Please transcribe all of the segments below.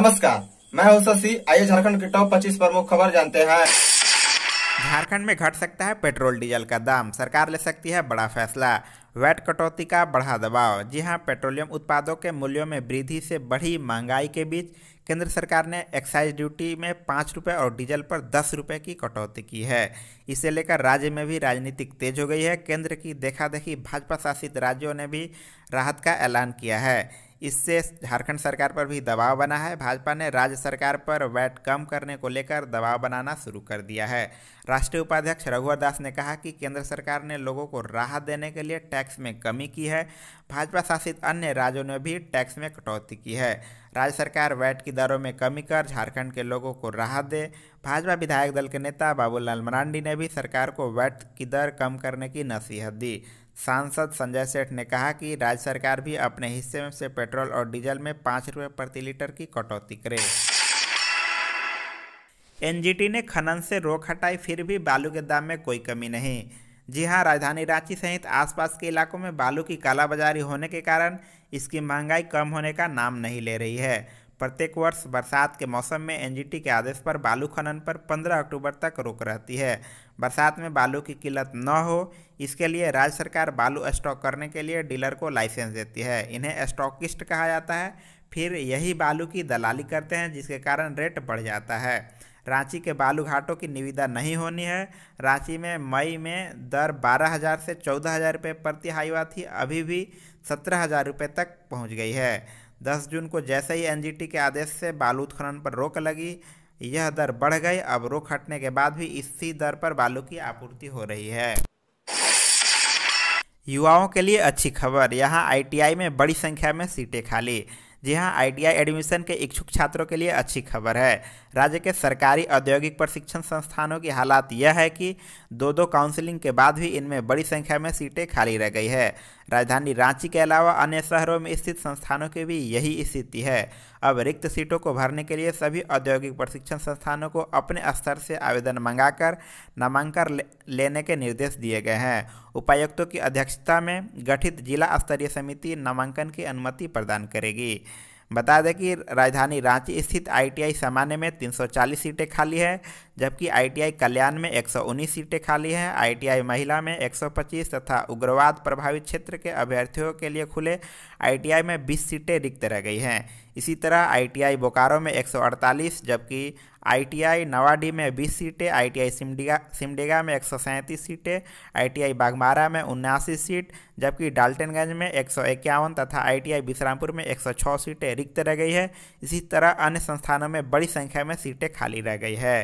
नमस्कार मैं हूं शशि आइए झारखंड के टॉप 25 प्रमुख खबर जानते हैं झारखंड में घट सकता है पेट्रोल डीजल का दाम सरकार ले सकती है बड़ा फैसला वैट कटौती का बढ़ा दबाव जी हां पेट्रोलियम उत्पादों के मूल्यों में वृद्धि से बढ़ी महंगाई के बीच केंद्र सरकार ने एक्साइज ड्यूटी में पाँच रुपये और डीजल पर दस रुपये की कटौती की है इसे लेकर राज्य में भी राजनीतिक तेज हो गई है केंद्र की देखा देखी भाजपा शासित राज्यों ने भी राहत का ऐलान किया है इससे झारखंड सरकार पर भी दबाव बना है भाजपा ने राज्य सरकार पर वैट कम करने को लेकर दबाव बनाना शुरू कर दिया है राष्ट्रीय उपाध्यक्ष रघुवर दास ने कहा कि केंद्र सरकार ने लोगों को राहत देने के लिए टैक्स में कमी की है भाजपा शासित अन्य राज्यों ने भी टैक्स में कटौती की है राज्य सरकार वैट की दरों में कमी कर झारखंड के लोगों को राहत दे भाजपा विधायक दल के नेता बाबूलाल मरांडी ने भी सरकार को वैट की दर कम करने की नसीहत दी सांसद संजय सेठ ने कहा कि राज्य सरकार भी अपने हिस्से में से पेट्रोल और डीजल में पाँच रुपये प्रति लीटर की कटौती करे एनजीटी ने खनन से रोक हटाई फिर भी बालू के दाम में कोई कमी नहीं जी हां राजधानी रांची सहित आसपास के इलाकों में बालू की कालाबाजारी होने के कारण इसकी महंगाई कम होने का नाम नहीं ले रही है प्रत्येक वर्ष बरसात के मौसम में एनजीटी के आदेश पर बालू खनन पर 15 अक्टूबर तक रोक रहती है बरसात में बालू की किल्लत न हो इसके लिए राज्य सरकार बालू स्टॉक करने के लिए डीलर को लाइसेंस देती है इन्हें स्टॉकिस्ट कहा जाता है फिर यही बालू की दलाली करते हैं जिसके कारण रेट बढ़ जाता है रांची के बालू घाटों की निविदा नहीं होनी है रांची में मई में दर बारह हज़ार से चौदह हज़ार रुपये प्रति हाईवा थी अभी भी सत्रह हज़ार रुपये तक पहुंच गई है दस जून को जैसे ही एनजीटी के आदेश से बालू उत्खनन पर रोक लगी यह दर बढ़ गई अब रोक हटने के बाद भी इसी दर पर बालू की आपूर्ति हो रही है युवाओं के लिए अच्छी खबर यहाँ आईटीआई में बड़ी संख्या में सीटें खाली जी हाँ आई एडमिशन के इच्छुक छात्रों के लिए अच्छी खबर है राज्य के सरकारी औद्योगिक प्रशिक्षण संस्थानों की हालात यह है कि दो दो काउंसलिंग के बाद भी इनमें बड़ी संख्या में सीटें खाली रह गई है राजधानी रांची के अलावा अन्य शहरों में स्थित संस्थानों की भी यही स्थिति है अब रिक्त सीटों को भरने के लिए सभी औद्योगिक प्रशिक्षण संस्थानों को अपने स्तर से आवेदन मंगाकर नामांकन लेने के निर्देश दिए गए हैं उपायुक्तों की अध्यक्षता में गठित जिला स्तरीय समिति नामांकन की अनुमति प्रदान करेगी बता दें कि राजधानी रांची स्थित आईटीआई सामान्य में 340 सीटें खाली है जबकि आईटीआई कल्याण में 119 सीटें खाली हैं आईटीआई महिला में 125 तथा उग्रवाद प्रभावित क्षेत्र के अभ्यर्थियों के लिए खुले आईटीआई में 20 सीटें रिक्त रह गई हैं इसी तरह आईटीआई बोकारो में 148 जबकि आईटीआई नवाडी में 20 सीटें आईटीआई सिमडेगा सिमडेगा में एक सीटें आईटीआई बागमारा में उन्यासी सीट जबकि डाल्टनगंज में एक तथा आईटीआई विश्रामपुर में 106 सीटें रिक्त रह गई है इसी तरह अन्य संस्थानों में बड़ी संख्या में सीटें खाली रह गई है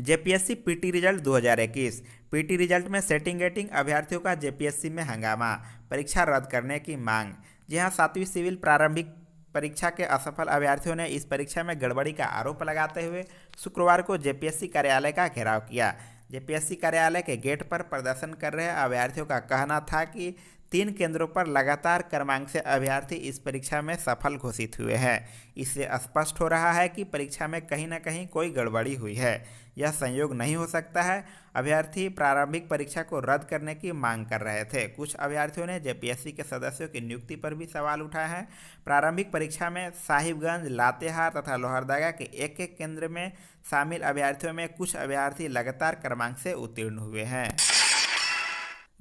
JPSC PT result 2021 PT result में सेटिंग गेटिंग अभ्यर्थियों का जेपीएससी में हंगामा परीक्षा रद्द करने की मांग जी हाँ सातवीं सिविल प्रारंभिक परीक्षा के असफल अभ्यर्थियों ने इस परीक्षा में गड़बड़ी का आरोप लगाते हुए शुक्रवार को जेपीएससी कार्यालय का घेराव किया जेपीएससी कार्यालय के गेट पर प्रदर्शन कर रहे अभ्यर्थियों का कहना था कि तीन केंद्रों पर लगातार क्रमांक से अभ्यर्थी इस परीक्षा में सफल घोषित हुए हैं इससे स्पष्ट हो रहा है कि परीक्षा में कहीं ना कहीं कोई गड़बड़ी हुई है यह संयोग नहीं हो सकता है अभ्यर्थी प्रारंभिक परीक्षा को रद्द करने की मांग कर रहे थे कुछ अभ्यर्थियों ने जेपीएससी के सदस्यों की नियुक्ति पर भी सवाल उठाए हैं प्रारंभिक परीक्षा में साहिबगंज लातेहार तथा लोहरदगा के एक एक केंद्र में शामिल अभ्यर्थियों में कुछ अभ्यर्थी लगातार क्रमांक से उत्तीर्ण हुए हैं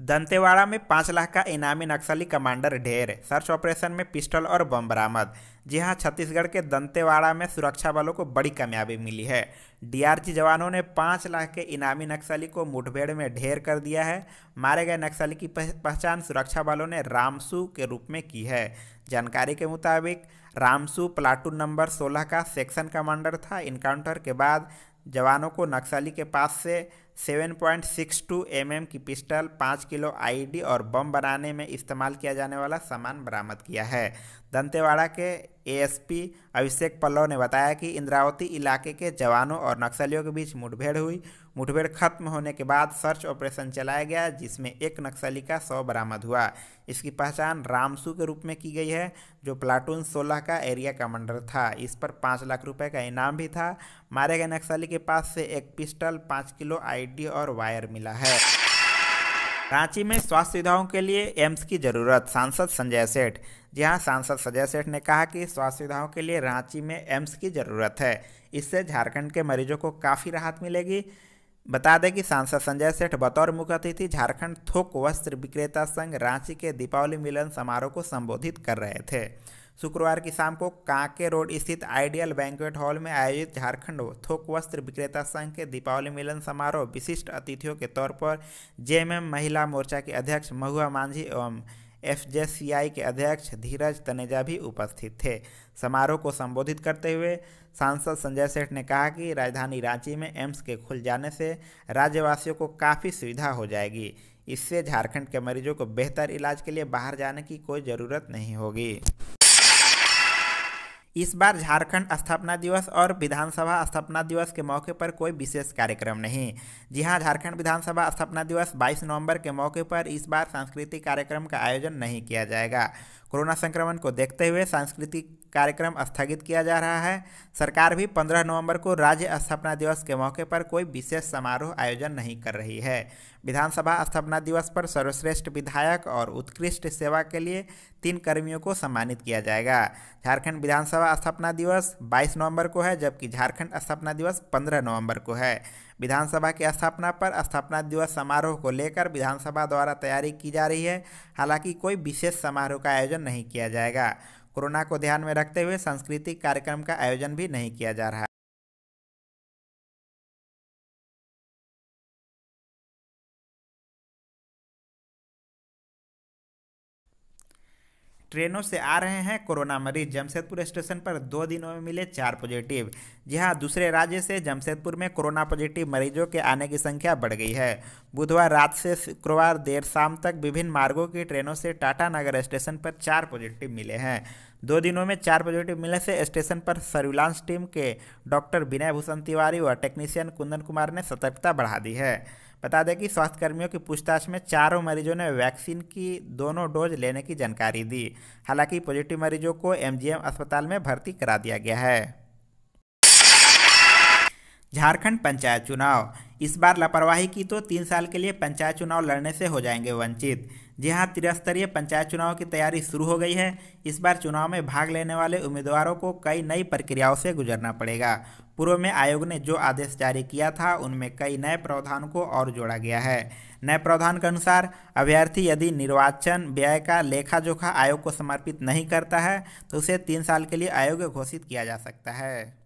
दंतेवाड़ा में पाँच लाख का इनामी नक्सली कमांडर ढेर सर्च ऑपरेशन में पिस्टल और बम बरामद जी हाँ छत्तीसगढ़ के दंतेवाड़ा में सुरक्षा बलों को बड़ी कामयाबी मिली है डीआरजी जवानों ने पाँच लाख के इनामी नक्सली को मुठभेड़ में ढेर कर दिया है मारे गए नक्सली की पहचान सुरक्षा बलों ने रामसू के रूप में की है जानकारी के मुताबिक रामसू प्लाटून नंबर सोलह का सेक्शन कमांडर था इनकाउंटर के बाद जवानों को नक्सली के पास से 7.62 mm की पिस्टल 5 किलो आईडी और बम बनाने में इस्तेमाल किया जाने वाला सामान बरामद किया है दंतेवाड़ा के एएसपी अभिषेक पल्लव ने बताया कि इंद्रावती इलाके के जवानों और नक्सलियों के बीच मुठभेड़ हुई मुठभेड़ खत्म होने के बाद सर्च ऑपरेशन चलाया गया जिसमें एक नक्सली का शव बरामद हुआ इसकी पहचान रामसू के रूप में की गई है जो प्लाटून 16 का एरिया कमांडर था इस पर पाँच लाख रुपए का इनाम भी था मारे गए नक्सली के पास से एक पिस्टल पाँच किलो आई आईडी और वायर मिला है रांची में स्वास्थ्य सुविधाओं के लिए एम्स की जरूरत सांसद संजय सेठ जी हाँ सांसद संजय सेठ ने कहा कि स्वास्थ्य सुविधाओं के लिए रांची में एम्स की जरूरत है इससे झारखंड के मरीजों को काफ़ी राहत मिलेगी बता दें कि सांसद संजय सेठ बतौर मुख्य अतिथि झारखंड थोक वस्त्र विक्रेता संघ रांची के दीपावली मिलन समारोह को संबोधित कर रहे थे शुक्रवार की शाम को कांके रोड स्थित आइडियल बैंकुएट हॉल में आयोजित झारखंड थोक वस्त्र विक्रेता संघ के दीपावली मिलन समारोह विशिष्ट अतिथियों के तौर पर जेएमएम महिला मोर्चा के अध्यक्ष महुआ मांझी एवं एफजेसीआई के अध्यक्ष धीरज तनेजा भी उपस्थित थे समारोह को संबोधित करते हुए सांसद संजय सेठ ने कहा कि राजधानी रांची में एम्स के खुल जाने से राज्यवासियों को काफ़ी सुविधा हो जाएगी इससे झारखंड के मरीजों को बेहतर इलाज के लिए बाहर जाने की कोई ज़रूरत नहीं होगी इस बार झारखंड स्थापना दिवस और विधानसभा स्थापना दिवस के मौके पर कोई विशेष कार्यक्रम नहीं जी हाँ झारखंड विधानसभा स्थापना दिवस 22 नवंबर के मौके पर इस बार सांस्कृतिक कार्यक्रम का आयोजन नहीं किया जाएगा कोरोना संक्रमण को देखते हुए सांस्कृतिक कार्यक्रम स्थगित किया जा रहा है सरकार भी 15 नवंबर को राज्य स्थापना दिवस के मौके पर कोई विशेष समारोह आयोजन नहीं कर रही है विधानसभा स्थापना दिवस पर सर्वश्रेष्ठ विधायक और उत्कृष्ट सेवा के लिए तीन कर्मियों को सम्मानित किया जाएगा झारखंड विधानसभा स्थापना दिवस 22 नवंबर को है जबकि झारखंड स्थापना दिवस 15 नवंबर को है विधानसभा की स्थापना पर स्थापना दिवस समारोह को लेकर विधानसभा द्वारा तैयारी की जा रही है हालांकि कोई विशेष समारोह का आयोजन नहीं किया जाएगा कोरोना को ध्यान में रखते हुए सांस्कृतिक कार्यक्रम का आयोजन भी नहीं किया जा रहा ट्रेनों से आ रहे हैं कोरोना मरीज जमशेदपुर स्टेशन पर दो दिनों में मिले चार पॉजिटिव जी हाँ दूसरे राज्य से जमशेदपुर में कोरोना पॉजिटिव मरीजों के आने की संख्या बढ़ गई है बुधवार रात से शुक्रवार देर शाम तक विभिन्न मार्गों की ट्रेनों से टाटा नगर स्टेशन पर चार पॉजिटिव मिले हैं दो दिनों में चार पॉजिटिव मिलने से स्टेशन पर सर्विलांस टीम के डॉक्टर विनय भूषण तिवारी व टेक्नीशियन कुंदन कुमार ने सतर्कता बढ़ा दी है बता दें कि स्वास्थ्यकर्मियों की पूछताछ में चारों मरीजों ने वैक्सीन की दोनों डोज लेने की जानकारी दी हालांकि पॉजिटिव मरीजों को एमजीएम अस्पताल में भर्ती करा दिया गया है झारखंड पंचायत चुनाव इस बार लापरवाही की तो तीन साल के लिए पंचायत चुनाव लड़ने से हो जाएंगे वंचित जी हाँ त्रिस्तरीय पंचायत चुनाव की तैयारी शुरू हो गई है इस बार चुनाव में भाग लेने वाले उम्मीदवारों को कई नई प्रक्रियाओं से गुजरना पड़ेगा पूर्व में आयोग ने जो आदेश जारी किया था उनमें कई नए प्रावधान को और जोड़ा गया है नए प्रावधान के अनुसार अभ्यर्थी यदि निर्वाचन व्यय का लेखा जोखा आयोग को समर्पित नहीं करता है तो उसे तीन साल के लिए आयोग घोषित किया जा सकता है